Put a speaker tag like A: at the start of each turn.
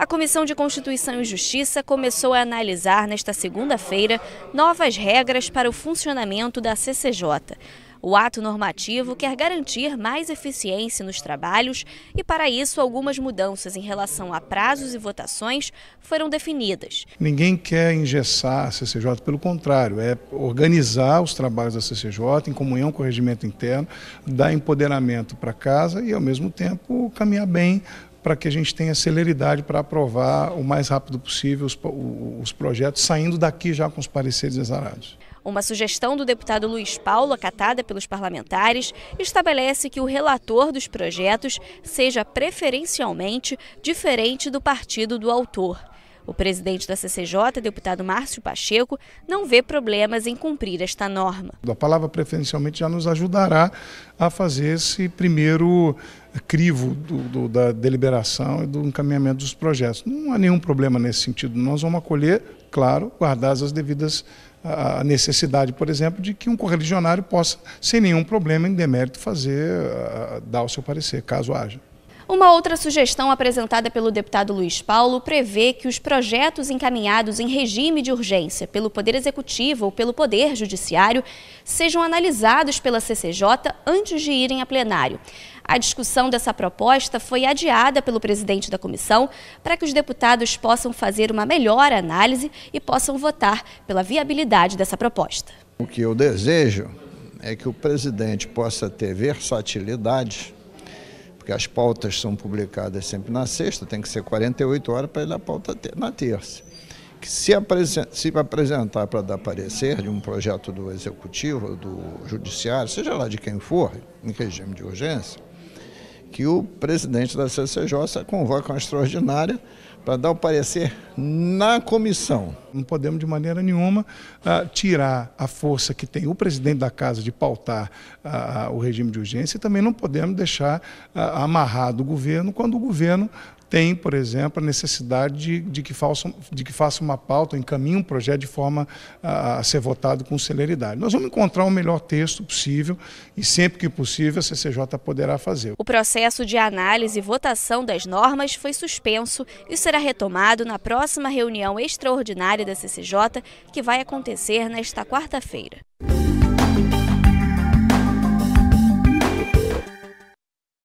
A: A Comissão de Constituição e Justiça começou a analisar nesta segunda-feira novas regras para o funcionamento da CCJ. O ato normativo quer garantir mais eficiência nos trabalhos e, para isso, algumas mudanças em relação a prazos e votações foram definidas.
B: Ninguém quer engessar a CCJ, pelo contrário, é organizar os trabalhos da CCJ em comunhão com o regimento interno, dar empoderamento para casa e, ao mesmo tempo, caminhar bem para que a gente tenha celeridade para aprovar o mais rápido possível os, os projetos, saindo daqui já com os pareceres exarados.
A: Uma sugestão do deputado Luiz Paulo, acatada pelos parlamentares, estabelece que o relator dos projetos seja preferencialmente diferente do partido do autor. O presidente da CCJ, deputado Márcio Pacheco, não vê problemas em cumprir esta norma.
B: A palavra preferencialmente já nos ajudará a fazer esse primeiro eh, crivo do, do, da deliberação e do encaminhamento dos projetos. Não há nenhum problema nesse sentido. Nós vamos acolher, claro, guardadas as devidas a necessidade, por exemplo, de que um correligionário possa, sem nenhum problema, em demérito, fazer, dar o seu parecer, caso haja.
A: Uma outra sugestão apresentada pelo deputado Luiz Paulo prevê que os projetos encaminhados em regime de urgência pelo Poder Executivo ou pelo Poder Judiciário sejam analisados pela CCJ antes de irem a plenário. A discussão dessa proposta foi adiada pelo presidente da comissão para que os deputados possam fazer uma melhor análise e possam votar pela viabilidade dessa proposta.
C: O que eu desejo é que o presidente possa ter versatilidade porque as pautas são publicadas sempre na sexta, tem que ser 48 horas para ir a pauta na terça. Que se, apresentar para dar parecer de um projeto do executivo, do judiciário, seja lá de quem for, em regime de urgência, que o presidente da CCJ convoca uma extraordinária para dar o parecer na comissão. Não podemos de maneira nenhuma ah,
B: tirar a força que tem o presidente da casa de pautar ah, ah, o regime de urgência e também não podemos deixar amarrado o governo quando o governo tem, por exemplo, a necessidade de, de, que, de que faça uma pauta, encaminhe um projeto de forma a, a, ser votado com celeridade. Nós vamos encontrar o melhor texto possível e sempre que possível a CCJ poderá fazer. O
A: processo de análise e votação das normas foi suspenso e será retomado na próxima reunião extraordinária da CCJ, que vai acontecer nesta quarta-feira.